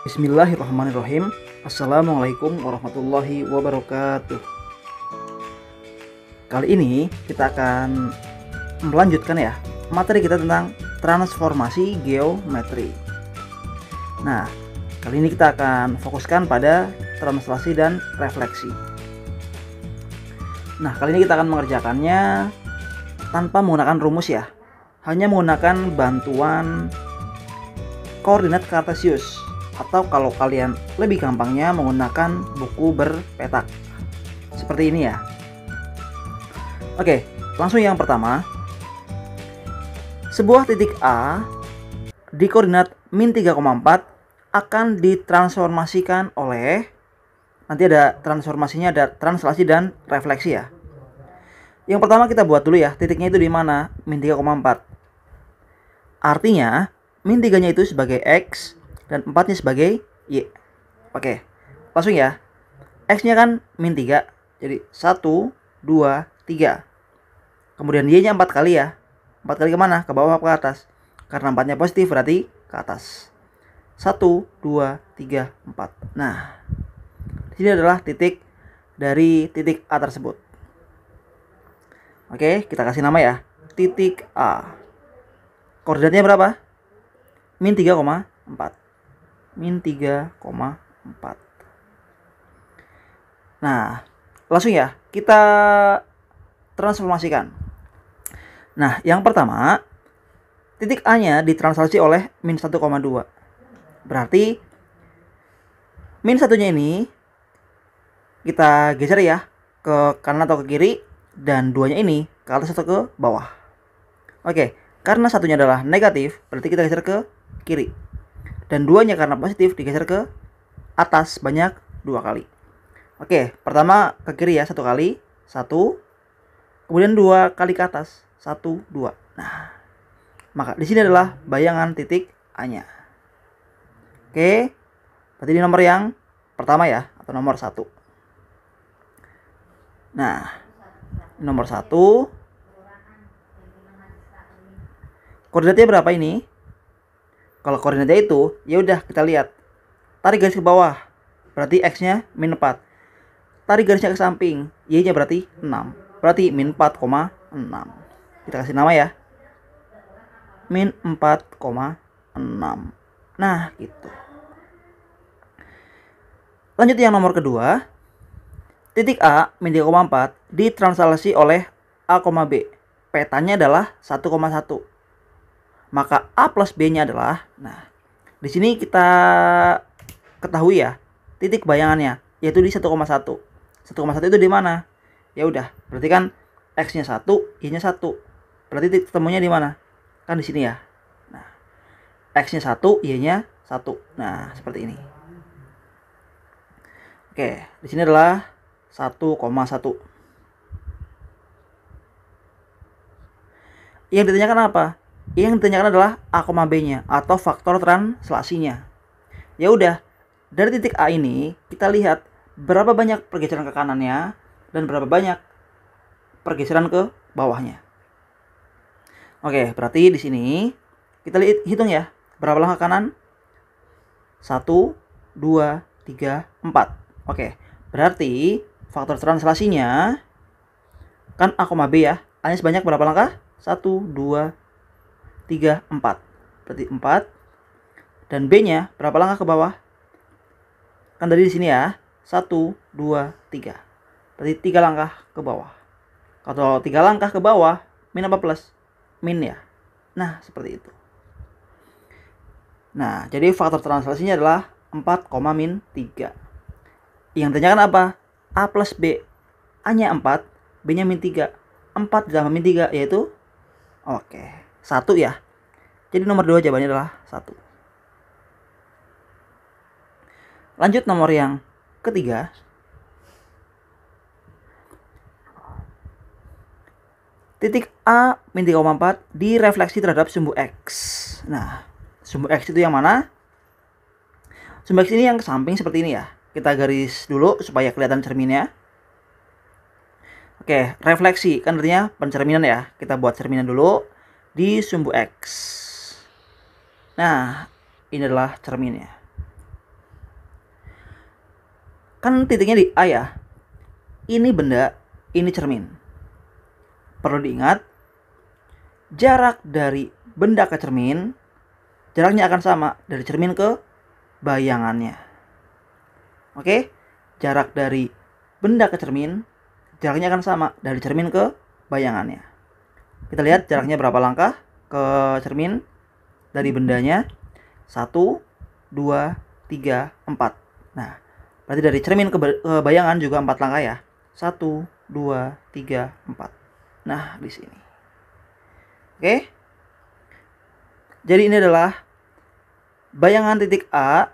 Bismillahirrahmanirrahim. Assalamualaikum warahmatullahi wabarakatuh. Kali ini kita akan melanjutkan ya materi kita tentang transformasi geometri. Nah, kali ini kita akan fokuskan pada translasi dan refleksi. Nah, kali ini kita akan mengerjakannya tanpa menggunakan rumus ya. Hanya menggunakan bantuan koordinat kartesius atau kalau kalian lebih gampangnya menggunakan buku berpetak seperti ini ya oke langsung yang pertama sebuah titik A di koordinat min 3,4 akan ditransformasikan oleh nanti ada transformasinya ada translasi dan refleksi ya yang pertama kita buat dulu ya titiknya itu di mana min 3,4 artinya min 3 nya itu sebagai X dan empatnya sebagai Y. Oke, langsung ya. X-nya kan min 3, jadi 1, 2, 3. Kemudian Y-nya 4 kali ya. 4 kali kemana? Ke bawah apa ke atas? Karena 4-nya positif berarti ke atas. 1, 2, 3, 4. Nah, ini adalah titik dari titik A tersebut. Oke, kita kasih nama ya. Titik A. Koordinatnya berapa? Min 3,4 min 3,4 nah langsung ya kita transformasikan nah yang pertama titik A nya ditranslasi oleh min 1,2 berarti min satunya ini kita geser ya ke kanan atau ke kiri dan duanya ini ke atas atau ke bawah oke karena satunya adalah negatif berarti kita geser ke kiri dan duanya karena positif digeser ke atas banyak dua kali. Oke, pertama ke kiri ya satu kali, satu, kemudian dua kali ke atas, satu, dua. Nah, maka di sini adalah bayangan titik A-nya. Oke, berarti di nomor yang pertama ya atau nomor satu. Nah, nomor satu, koordinatnya berapa ini? Kalau koordinatnya itu, ya udah kita lihat. Tarik garis ke bawah, berarti x-nya min 4. Tarik garisnya ke samping, y-nya berarti 6. Berarti min 4,6. Kita kasih nama ya. Min 4,6. Nah, gitu. Lanjut yang nomor kedua. Titik A, min 3,4, ditranslasi oleh A, B. Petanya adalah 1,1 maka A plus B-nya adalah nah di sini kita ketahui ya titik bayangannya yaitu di 1,1. 1,1 itu di mana? Ya udah, berarti kan x-nya 1, y-nya 1. Berarti titik temunya di mana? Kan di sini ya. Nah, x-nya 1, y-nya 1. Nah, seperti ini. Oke, di sini adalah 1,1. Yang ditanyakan apa? yang ditanyakan adalah A, B-nya atau faktor translasinya. Ya udah, dari titik A ini kita lihat berapa banyak pergeseran ke kanannya dan berapa banyak pergeseran ke bawahnya. Oke, berarti di sini kita lihat hitung ya. Berapa langkah kanan? 1 2 3 4. Oke, berarti faktor translasinya kan A, B ya. Hanya sebanyak berapa langkah? 1 2 3, 4. Berarti 4. Dan B-nya berapa langkah ke bawah? Kan tadi di sini ya. 1, 2, 3. Berarti 3 langkah ke bawah. Kalau 3 langkah ke bawah, min apa plus? Min ya. Nah, seperti itu. Nah, jadi faktor translasinya adalah 4, min 3. Yang ditanyakan apa? A plus B. A-nya 4, B-nya min 3. 4 ditambah min 3, yaitu... Oke. Okay. Satu ya. Jadi nomor dua jawabannya adalah satu. Lanjut nomor yang ketiga. Titik A min 3,4 direfleksi terhadap sumbu X. Nah, sumbu X itu yang mana? Sumbu X ini yang ke samping seperti ini ya. Kita garis dulu supaya kelihatan cerminnya. Oke, refleksi kan artinya pencerminan ya. Kita buat cerminan dulu di sumbu X. Nah, ini adalah cerminnya. Kan titiknya di A ya. Ini benda, ini cermin. Perlu diingat, jarak dari benda ke cermin, jaraknya akan sama dari cermin ke bayangannya. Oke, jarak dari benda ke cermin, jaraknya akan sama dari cermin ke bayangannya. Kita lihat jaraknya berapa langkah ke cermin dari hmm. bendanya. satu dua tiga empat. Nah, berarti dari cermin ke, bayangan juga empat langkah ya. satu dua tiga empat. Nah, di sini. Oke. Jadi ini adalah bayangan titik A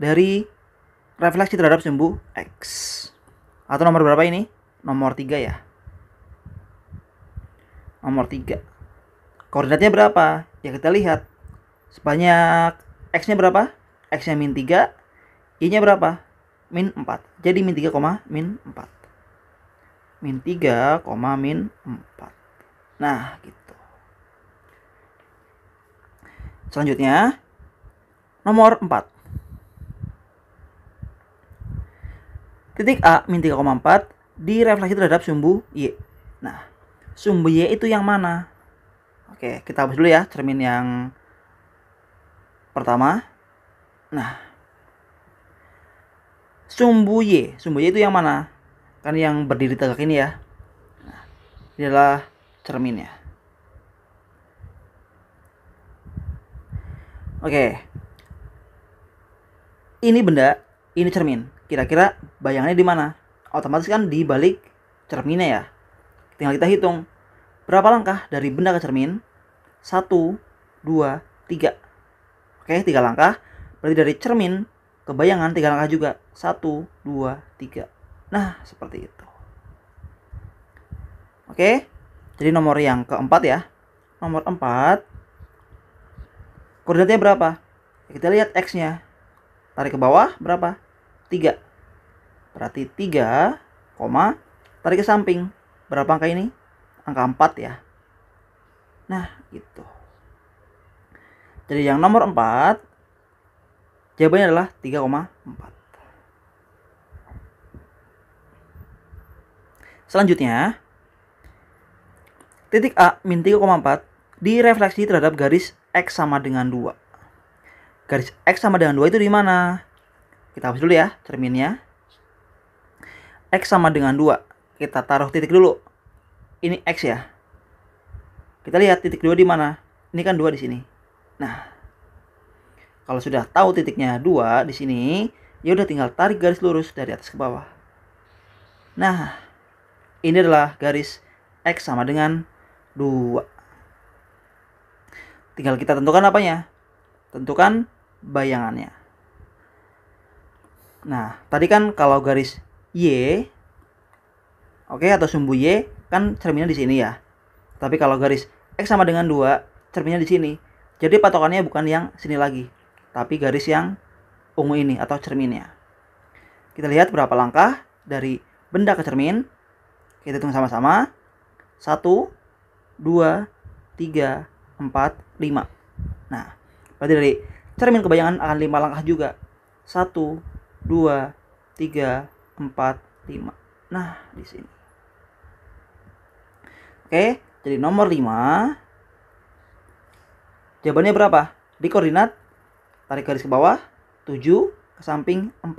dari refleksi terhadap sumbu X. Atau nomor berapa ini? Nomor tiga ya nomor 3 koordinatnya berapa ya kita lihat sebanyak x nya berapa x nya min 3 y nya berapa min 4 jadi min 3, min 4 min 3, min 4 nah gitu selanjutnya nomor 4 titik A min 3,4 direfleksi terhadap sumbu Y. Nah, sumbu Y itu yang mana? Oke, kita hapus dulu ya cermin yang pertama. Nah, sumbu Y, sumbu Y itu yang mana? Kan yang berdiri tegak ini ya. Nah, ini adalah cerminnya. Oke. Ini benda, ini cermin. Kira-kira bayangannya di mana? Otomatis kan di balik cerminnya ya. Tinggal kita hitung. Berapa langkah dari benda ke cermin? satu dua tiga Oke, tiga langkah. Berarti dari cermin ke bayangan tiga langkah juga. satu dua tiga Nah, seperti itu. Oke, jadi nomor yang keempat ya. Nomor empat Koordinatnya berapa? Kita lihat X-nya. Tarik ke bawah berapa? 3. Berarti tiga koma, tarik ke samping berapa angka ini? Angka 4 ya. Nah, gitu. Jadi yang nomor 4 jawabannya adalah 3,4. Selanjutnya, titik A min 3,4 direfleksi terhadap garis X sama dengan 2. Garis X sama dengan 2 itu di mana? Kita hapus dulu ya cerminnya. X sama dengan 2 kita taruh titik dulu ini X ya kita lihat titik dua di mana ini kan dua di sini nah kalau sudah tahu titiknya dua di sini ya udah tinggal tarik garis lurus dari atas ke bawah nah ini adalah garis X sama dengan dua tinggal kita tentukan apanya tentukan bayangannya nah tadi kan kalau garis Y oke okay, atau sumbu y kan cerminnya di sini ya tapi kalau garis x sama dengan 2 cerminnya di sini jadi patokannya bukan yang sini lagi tapi garis yang ungu ini atau cerminnya kita lihat berapa langkah dari benda ke cermin kita hitung sama-sama 1 2 3 4 5 nah berarti dari cermin kebayangan akan 5 langkah juga 1 2 3 4 5 Nah, di sini. Oke, jadi nomor 5. Jawabannya berapa? Di koordinat tarik garis ke bawah 7 ke samping 4.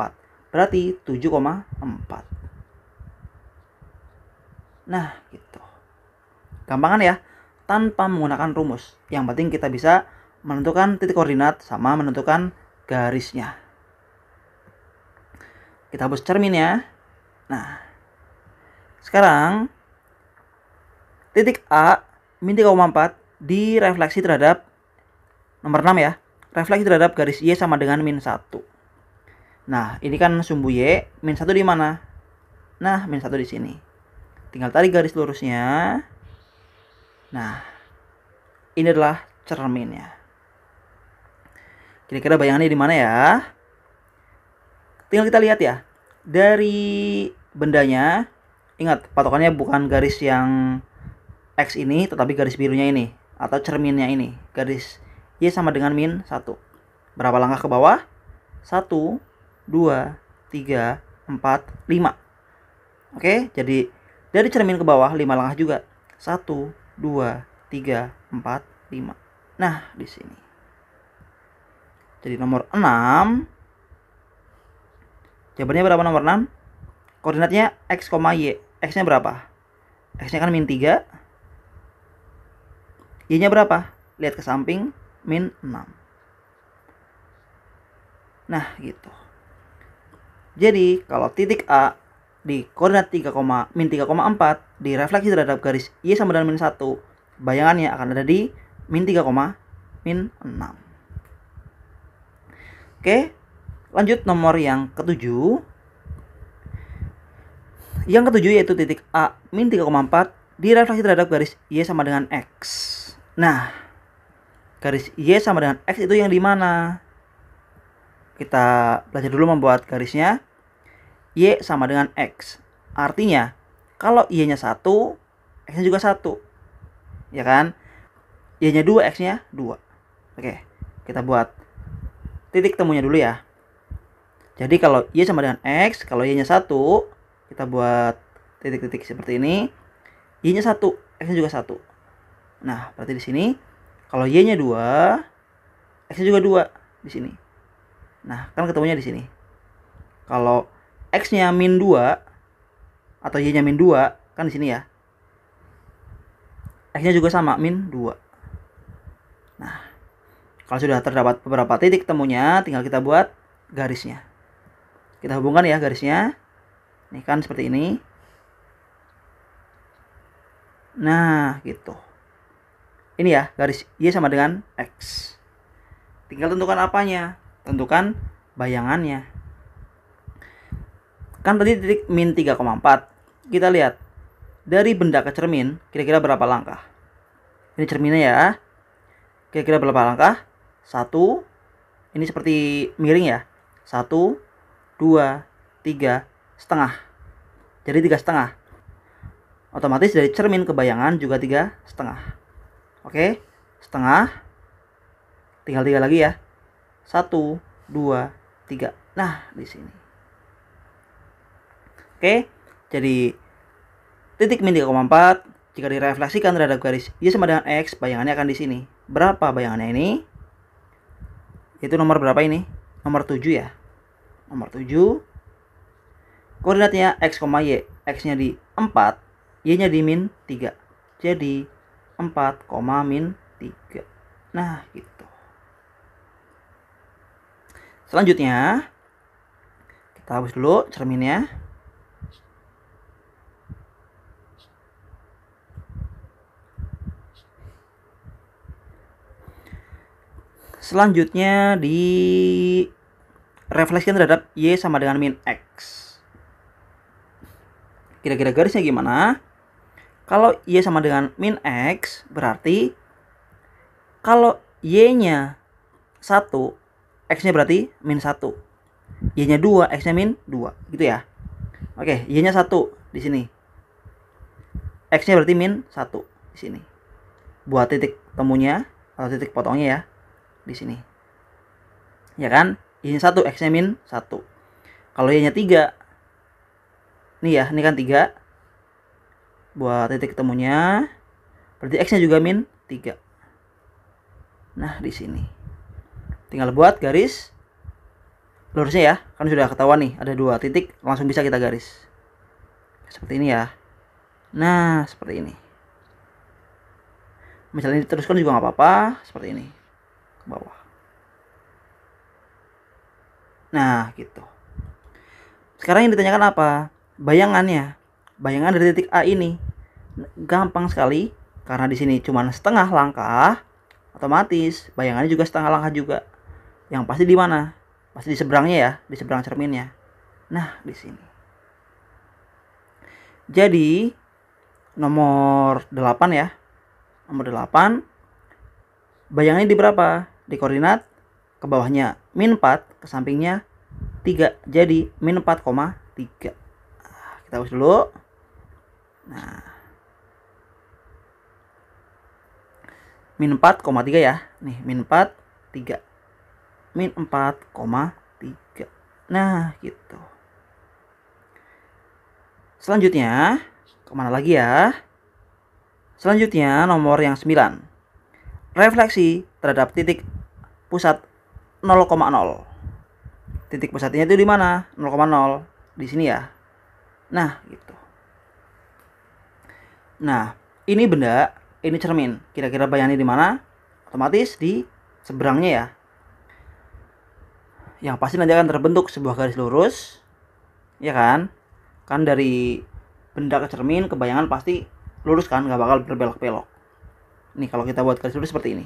Berarti 7,4. Nah, gitu. Gampang ya? Tanpa menggunakan rumus. Yang penting kita bisa menentukan titik koordinat sama menentukan garisnya. Kita hapus cermin ya. Nah, sekarang titik A min 3,4 direfleksi terhadap nomor 6 ya. Refleksi terhadap garis Y sama dengan min 1. Nah, ini kan sumbu Y, min 1 di mana? Nah, min 1 di sini. Tinggal tarik garis lurusnya. Nah, ini adalah cerminnya. Kira-kira bayangannya di mana ya? Tinggal kita lihat ya. Dari bendanya Ingat, patokannya bukan garis yang X ini, tetapi garis birunya ini. Atau cerminnya ini. Garis Y sama dengan min 1. Berapa langkah ke bawah? 1, 2, 3, 4, 5. Oke, jadi dari cermin ke bawah 5 langkah juga. 1, 2, 3, 4, 5. Nah, di sini. Jadi nomor 6. Jawabannya berapa nomor 6? Koordinatnya X, Y. X-nya berapa? X-nya kan min 3. Y-nya berapa? Lihat ke samping, min 6. Nah, gitu. Jadi, kalau titik A di koordinat 3, min 3,4 di refleksi terhadap garis Y sama dengan min 1, bayangannya akan ada di min 3, min 6. Oke, lanjut nomor yang ketujuh. Yang ketujuh yaitu titik A min 3,4 direfleksi terhadap garis Y sama dengan X. Nah, garis Y sama dengan X itu yang di mana? Kita belajar dulu membuat garisnya. Y sama dengan X. Artinya, kalau Y-nya 1, X-nya juga 1. Ya kan? Y-nya 2, X-nya 2. Oke, kita buat titik temunya dulu ya. Jadi kalau Y sama dengan X, kalau Y-nya 1, kita buat titik-titik seperti ini y nya satu x nya juga satu nah berarti di sini kalau y nya dua x nya juga dua di sini nah kan ketemunya di sini kalau x nya min dua atau y nya min dua kan di sini ya x nya juga sama min dua nah kalau sudah terdapat beberapa titik temunya tinggal kita buat garisnya kita hubungkan ya garisnya Nih kan seperti ini. Nah, gitu. Ini ya, garis Y sama dengan X. Tinggal tentukan apanya? Tentukan bayangannya. Kan tadi titik min 3,4. Kita lihat. Dari benda ke cermin, kira-kira berapa langkah? Ini cerminnya ya. Kira-kira berapa langkah? Satu. Ini seperti miring ya. Satu, dua, tiga, setengah jadi tiga setengah otomatis dari cermin ke bayangan juga tiga setengah oke setengah tinggal tiga lagi ya satu dua tiga nah di sini oke jadi titik min 3,4 jika direfleksikan terhadap garis Y sama dengan X, bayangannya akan di sini. Berapa bayangannya ini? Itu nomor berapa ini? Nomor 7 ya. Nomor 7 koordinatnya x, y. X-nya di 4, Y-nya di min 3. Jadi 4, min 3. Nah, gitu. Selanjutnya, kita hapus dulu cerminnya. Selanjutnya di refleksikan terhadap Y sama dengan min X. Kira-kira garisnya gimana? Kalau Y sama dengan min X, berarti kalau Y-nya 1, X-nya berarti min 1. Y-nya 2, X-nya min 2. Gitu ya. Oke, Y-nya 1 di sini. X-nya berarti min 1 di sini. Buat titik temunya atau titik potongnya ya di sini. Ya kan? Y-nya 1, X-nya min 1. Kalau Y-nya 3, Nih ya, ini kan tiga Buat titik ketemunya. Berarti X-nya juga min tiga. Nah, di sini. Tinggal buat garis lurusnya ya. Kan sudah ketahuan nih, ada dua titik langsung bisa kita garis. Seperti ini ya. Nah, seperti ini. Misalnya diteruskan juga nggak apa-apa, seperti ini. Ke bawah. Nah, gitu. Sekarang yang ditanyakan apa? bayangannya bayangan dari titik A ini gampang sekali karena di sini cuma setengah langkah otomatis bayangannya juga setengah langkah juga yang pasti di mana pasti di seberangnya ya di seberang cerminnya nah di sini jadi nomor 8 ya nomor 8 bayangannya di berapa di koordinat ke bawahnya min 4 ke sampingnya 3 jadi min 4,3 kita hapus dulu nah min 4,3 ya nih min 4 3 min 4,3 nah gitu selanjutnya kemana lagi ya selanjutnya nomor yang 9 refleksi terhadap titik pusat 0,0 titik pusatnya itu di mana 0,0 di sini ya Nah, gitu. Nah, ini benda, ini cermin. Kira-kira bayangnya di mana? Otomatis di seberangnya ya. Yang pasti nanti akan terbentuk sebuah garis lurus, ya kan? Kan dari benda ke cermin ke bayangan pasti lurus kan, nggak bakal berbelok-belok. Nih kalau kita buat garis lurus seperti ini.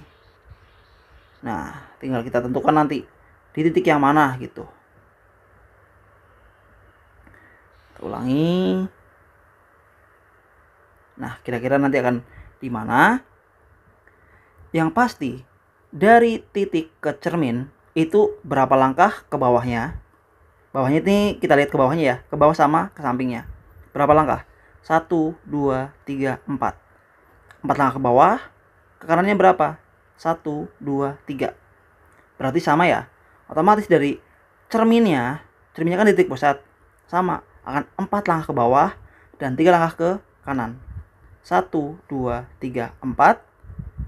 Nah, tinggal kita tentukan nanti di titik yang mana gitu. ulangi nah kira-kira nanti akan di mana yang pasti dari titik ke cermin itu berapa langkah ke bawahnya bawahnya ini kita lihat ke bawahnya ya ke bawah sama ke sampingnya berapa langkah 1, 2, 3, 4 4 langkah ke bawah ke kanannya berapa 1, 2, 3 berarti sama ya otomatis dari cerminnya cerminnya kan titik pusat sama akan 4 langkah ke bawah dan 3 langkah ke kanan. 1, 2, 3, 4.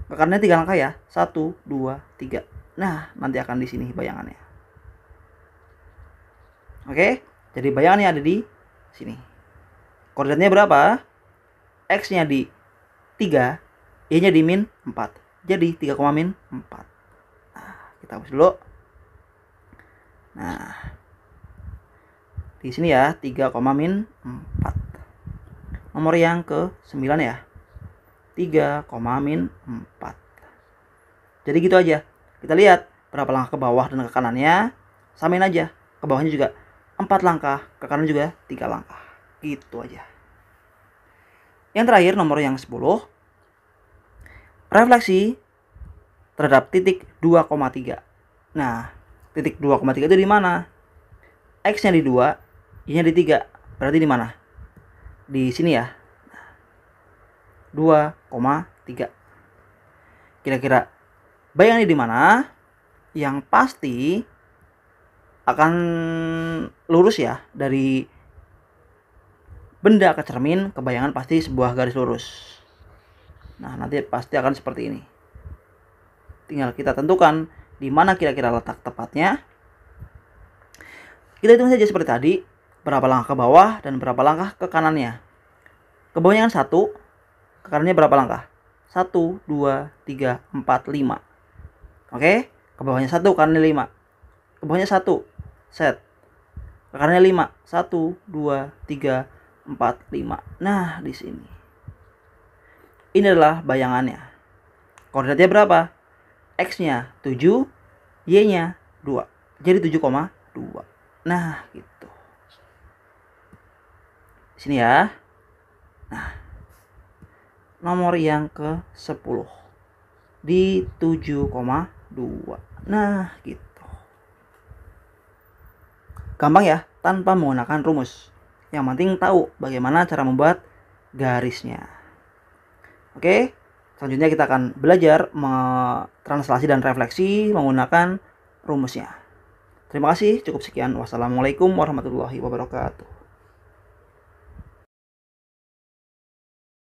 Ke kanannya 3 langkah ya. 1, 2, 3. Nah, nanti akan di sini bayangannya. Oke, jadi bayangannya ada di sini. Koordinatnya berapa? X-nya di 3, Y-nya di min 4. Jadi 3, min 4. Nah, kita hapus dulu. Nah, di sini ya 3, min 4 nomor yang ke 9 ya 3, min 4 jadi gitu aja kita lihat berapa langkah ke bawah dan ke kanannya samain aja ke bawahnya juga 4 langkah ke kanan juga 3 langkah gitu aja yang terakhir nomor yang 10 refleksi terhadap titik 2,3 nah titik 2,3 itu di mana x-nya di 2 ini ada tiga, berarti di mana di sini ya 2,3 kira-kira bayangnya di mana yang pasti akan lurus ya dari benda ke cermin ke bayangan pasti sebuah garis lurus nah nanti pasti akan seperti ini tinggal kita tentukan di mana kira-kira letak tepatnya kita hitung saja seperti tadi berapa langkah ke bawah dan berapa langkah ke kanannya. Ke bawahnya kan satu, ke kanannya berapa langkah? Satu, dua, tiga, empat, lima. Oke, ke bawahnya satu, kanannya lima. Ke bawahnya satu, set. Ke kanannya lima, satu, dua, tiga, empat, lima. Nah, di sini. Ini adalah bayangannya. Koordinatnya berapa? X-nya 7, Y-nya 2. Jadi 7,2. Nah, gitu sini ya nah nomor yang ke 10 di 7,2 nah gitu gampang ya tanpa menggunakan rumus yang penting tahu bagaimana cara membuat garisnya oke selanjutnya kita akan belajar translasi dan refleksi menggunakan rumusnya terima kasih cukup sekian wassalamualaikum warahmatullahi wabarakatuh